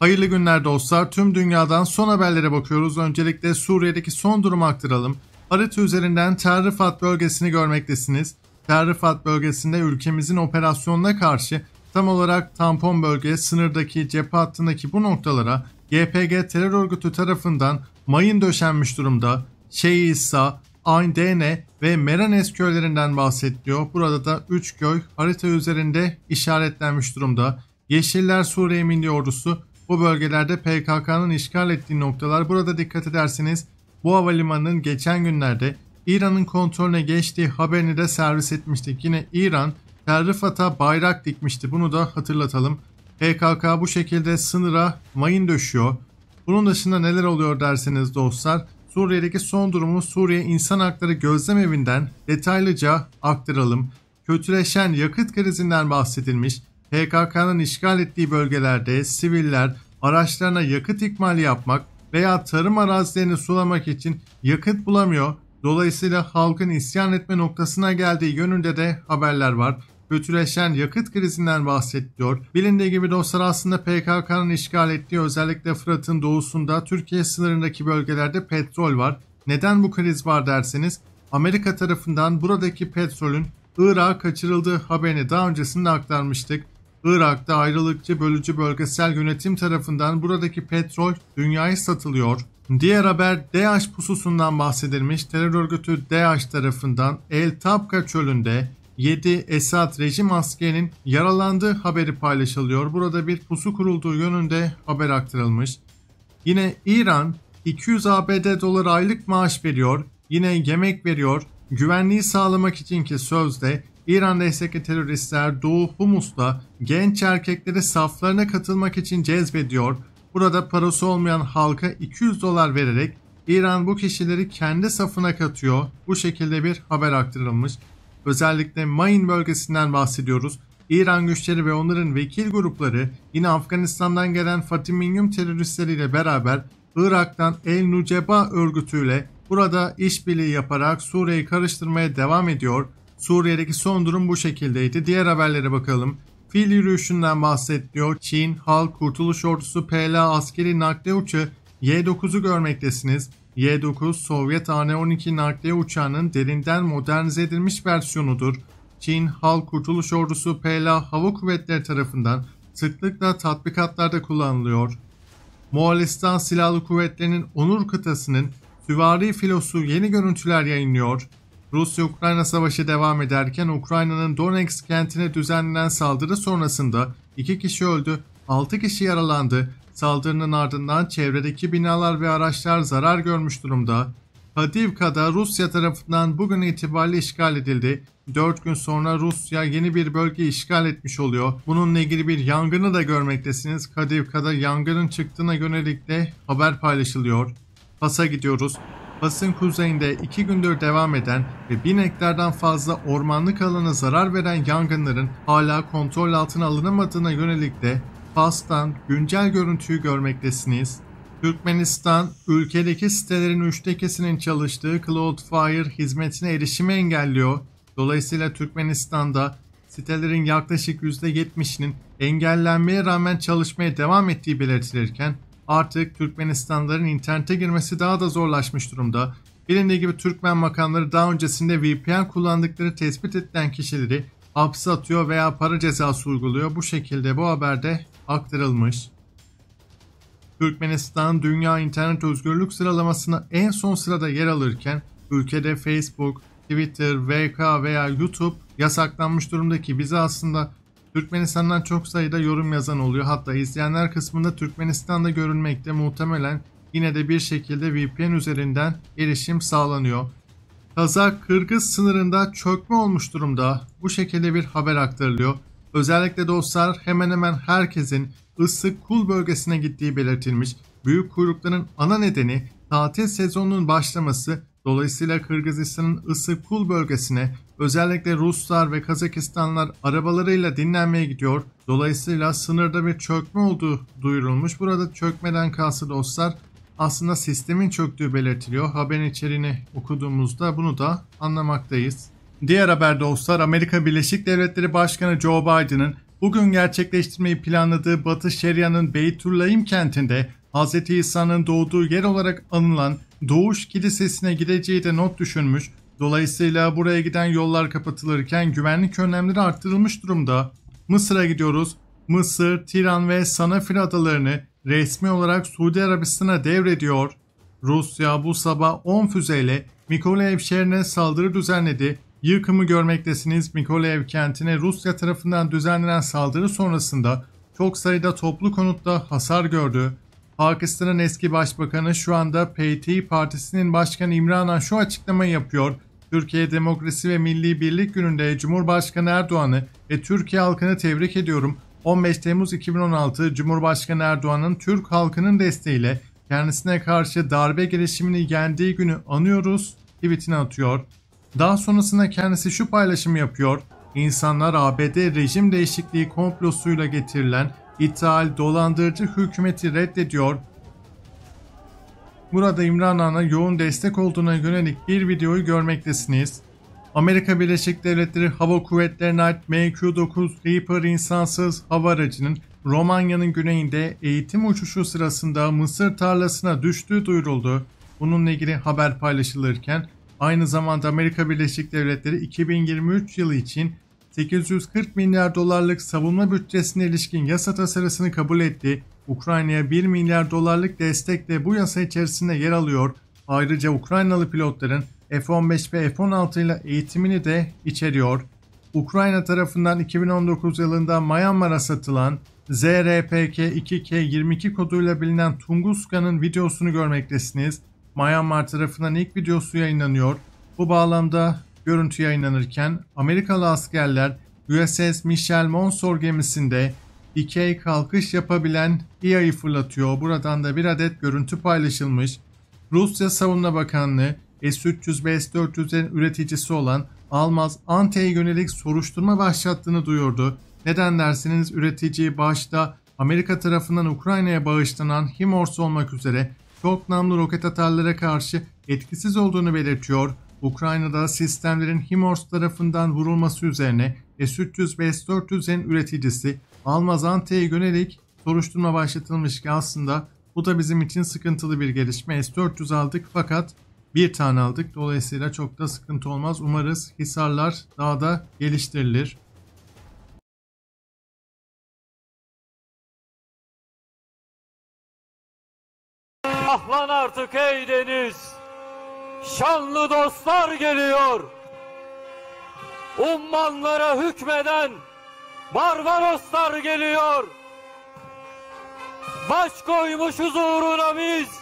Hayırlı günler dostlar. Tüm dünyadan son haberlere bakıyoruz. Öncelikle Suriye'deki son durumu aktaralım. Harita üzerinden Tel Rifat bölgesini görmektesiniz. Tel bölgesinde ülkemizin operasyonuna karşı tam olarak tampon bölge, sınırdaki cephe hattındaki bu noktalara YPG terör örgütü tarafından mayın döşenmiş durumda. Şeyi İsa, Ayn Dene ve Meranes köylerinden bahsediliyor. Burada da 3 köy harita üzerinde işaretlenmiş durumda. Yeşiller Suriye Milli Ordusu bu bölgelerde PKK'nın işgal ettiği noktalar burada dikkat ederseniz bu havalimanının geçen günlerde İran'ın kontrolüne geçtiği haberini de servis etmiştik. Yine İran Tel Rifat'a bayrak dikmişti. Bunu da hatırlatalım. PKK bu şekilde sınıra mayın döşüyor. Bunun dışında neler oluyor derseniz dostlar Suriye'deki son durumu Suriye İnsan Hakları Gözlem Evi'nden detaylıca aktaralım. Kötüleşen yakıt krizinden bahsedilmiş. PKK'nın işgal ettiği bölgelerde siviller araçlarına yakıt ikmali yapmak veya tarım arazilerini sulamak için yakıt bulamıyor. Dolayısıyla halkın isyan etme noktasına geldiği yönünde de haberler var. Kötüleşen yakıt krizinden bahsediliyor. Bilindiği gibi dostlar aslında PKK'nın işgal ettiği özellikle Fırat'ın doğusunda Türkiye sınırındaki bölgelerde petrol var. Neden bu kriz var derseniz Amerika tarafından buradaki petrolün Irak'a kaçırıldığı haberini daha öncesinde aktarmıştık. Irak'ta ayrılıkçı bölücü bölgesel yönetim tarafından buradaki petrol dünyaya satılıyor. Diğer haber DAEŞ pususundan bahsedilmiş terör örgütü DAEŞ tarafından El Tabka çölünde 7 Esad rejim askerinin yaralandığı haberi paylaşılıyor. Burada bir pusu kurulduğu yönünde haber aktarılmış. Yine İran 200 ABD doları aylık maaş veriyor. Yine yemek veriyor. Güvenliği sağlamak için ki sözde İran destekli teröristler Doğu Humus'ta genç erkekleri saflarına katılmak için cezbediyor. Burada parası olmayan halka 200 dolar vererek İran bu kişileri kendi safına katıyor. Bu şekilde bir haber aktarılmış. Özellikle Main bölgesinden bahsediyoruz. İran güçleri ve onların vekil grupları yine Afganistan'dan gelen Fatiminyum teröristleriyle beraber Irak'tan El Nuceba örgütüyle burada işbirliği yaparak Suriye'yi karıştırmaya devam ediyor. Suriye'deki son durum bu şekildeydi. Diğer haberlere bakalım. Fil yürüyüşünden bahsediyor. Çin Halk Kurtuluş Ordusu PLA askeri nakliye uçağı Y9'u görmektesiniz. Y9 Sovyet AN-12 nakliye uçağının derinden modernize edilmiş versiyonudur. Çin Halk Kurtuluş Ordusu PLA Hava Kuvvetleri tarafından sıklıkla tatbikatlarda kullanılıyor. Moğolistan Silahlı Kuvvetleri'nin Onur kıtasının süvari filosu yeni görüntüler yayınlıyor. Rusya-Ukrayna savaşı devam ederken Ukrayna'nın Donetsk kentine düzenlenen saldırı sonrasında 2 kişi öldü, 6 kişi yaralandı. Saldırının ardından çevredeki binalar ve araçlar zarar görmüş durumda. Kadivka'da Rusya tarafından bugün itibariyle işgal edildi. 4 gün sonra Rusya yeni bir bölge işgal etmiş oluyor. Bununla ilgili bir yangını da görmektesiniz. Kadivka'da yangının çıktığına yönelik de haber paylaşılıyor. Pasa gidiyoruz. Fas'ın kuzeyinde 2 gündür devam eden ve 1000 hektardan fazla ormanlık alana zarar veren yangınların hala kontrol altına alınamadığına yönelik de Fas'tan güncel görüntüyü görmektesiniz. Türkmenistan, ülkedeki sitelerin üçte kesinin çalıştığı Cloudflare hizmetine erişimi engelliyor. Dolayısıyla Türkmenistan'da sitelerin yaklaşık %70'inin engellenmeye rağmen çalışmaya devam ettiği belirtilirken Artık Türkmenistanların internete girmesi daha da zorlaşmış durumda. Bilindiği gibi Türkmen makamları daha öncesinde VPN kullandıkları tespit edilen kişileri hapse atıyor veya para cezası uyguluyor. Bu şekilde bu haberde aktarılmış. Türkmenistan dünya internet özgürlük sıralamasına en son sırada yer alırken ülkede Facebook, Twitter, VK veya YouTube yasaklanmış durumdaki bize aslında Türkmenistan'dan çok sayıda yorum yazan oluyor. Hatta izleyenler kısmında Türkmenistan'da görünmekte muhtemelen yine de bir şekilde VPN üzerinden erişim sağlanıyor. Kazak-Kırgız sınırında çökme olmuş durumda. Bu şekilde bir haber aktarılıyor. Özellikle dostlar hemen hemen herkesin ıslık kul bölgesine gittiği belirtilmiş. Büyük kuyrukların ana nedeni tatil sezonunun başlaması. Dolayısıyla Kırgızistan'ın ıslık kul bölgesine Özellikle Ruslar ve Kazakistanlar arabalarıyla dinlenmeye gidiyor. Dolayısıyla sınırda bir çökme olduğu duyurulmuş. Burada çökmeden kalsın dostlar aslında sistemin çöktüğü belirtiliyor. Haberin içeriğini okuduğumuzda bunu da anlamaktayız. Diğer haber dostlar Amerika Birleşik Devletleri Başkanı Joe Biden'ın bugün gerçekleştirmeyi planladığı Batı Şeria'nın Beytüllahim kentinde Hz. İsa'nın doğduğu yer olarak anılan Doğuş Kilisesi'ne gideceği de not düşünmüş. Dolayısıyla buraya giden yollar kapatılırken güvenlik önlemleri arttırılmış durumda. Mısır'a gidiyoruz. Mısır, Tiran ve Sanafir adalarını resmi olarak Suudi Arabistan'a devrediyor. Rusya bu sabah 10 füzeyle Mikolaev şehrine saldırı düzenledi. Yıkımı görmektesiniz Mikolaev kentine Rusya tarafından düzenlenen saldırı sonrasında çok sayıda toplu konutta hasar gördü. Pakistan'ın eski başbakanı şu anda PT Partisi'nin başkanı İmran Han şu açıklamayı yapıyor. Türkiye Demokrasi ve Milli Birlik Günü'nde Cumhurbaşkanı Erdoğan'ı ve Türkiye halkını tebrik ediyorum. 15 Temmuz 2016 Cumhurbaşkanı Erdoğan'ın Türk halkının desteğiyle kendisine karşı darbe girişimini yendiği günü anıyoruz tweetini atıyor. Daha sonrasında kendisi şu paylaşımı yapıyor. İnsanlar ABD rejim değişikliği komplosuyla getirilen ithal dolandırıcı hükümeti reddediyor Burada İmran Han'a yoğun destek olduğuna yönelik bir videoyu görmektesiniz. Amerika Birleşik Devletleri Hava Kuvvetleri'ne ait MQ-9 Reaper insansız hava aracının Romanya'nın güneyinde eğitim uçuşu sırasında mısır tarlasına düştüğü duyuruldu. Bununla ilgili haber paylaşılırken aynı zamanda Amerika Birleşik Devletleri 2023 yılı için 840 milyar dolarlık savunma bütçesine ilişkin yasa tasarısını kabul etti. Ukrayna'ya 1 milyar dolarlık destek de bu yasa içerisinde yer alıyor. Ayrıca Ukraynalı pilotların F-15 ve F-16 ile eğitimini de içeriyor. Ukrayna tarafından 2019 yılında Myanmar'a satılan ZRPK-2K22 koduyla bilinen Tunguska'nın videosunu görmektesiniz. Myanmar tarafından ilk videosu yayınlanıyor. Bu bağlamda Görüntü yayınlanırken Amerikalı askerler USS Michel Monsor gemisinde dikey kalkış yapabilen İHA'yı fırlatıyor. Buradan da bir adet görüntü paylaşılmış. Rusya Savunma Bakanlığı S-300 ve S-400'lerin üreticisi olan Almaz Ante'ye yönelik soruşturma başlattığını duyurdu. Neden dersiniz üreticiyi başta Amerika tarafından Ukrayna'ya bağışlanan HIMARS olmak üzere çok namlu roket atarlara karşı etkisiz olduğunu belirtiyor. Ukrayna'da sistemlerin HIMARS tarafından vurulması üzerine S-300 ve S-400'lerin üreticisi Almazante'ye yönelik soruşturma başlatılmış ki aslında bu da bizim için sıkıntılı bir gelişme. S-400 aldık fakat bir tane aldık. Dolayısıyla çok da sıkıntı olmaz. Umarız hisarlar daha da geliştirilir. Ahlan artık ey deniz! şanlı dostlar geliyor. Ummanlara hükmeden Barbaroslar geliyor. Baş koymuş huzuruna biz.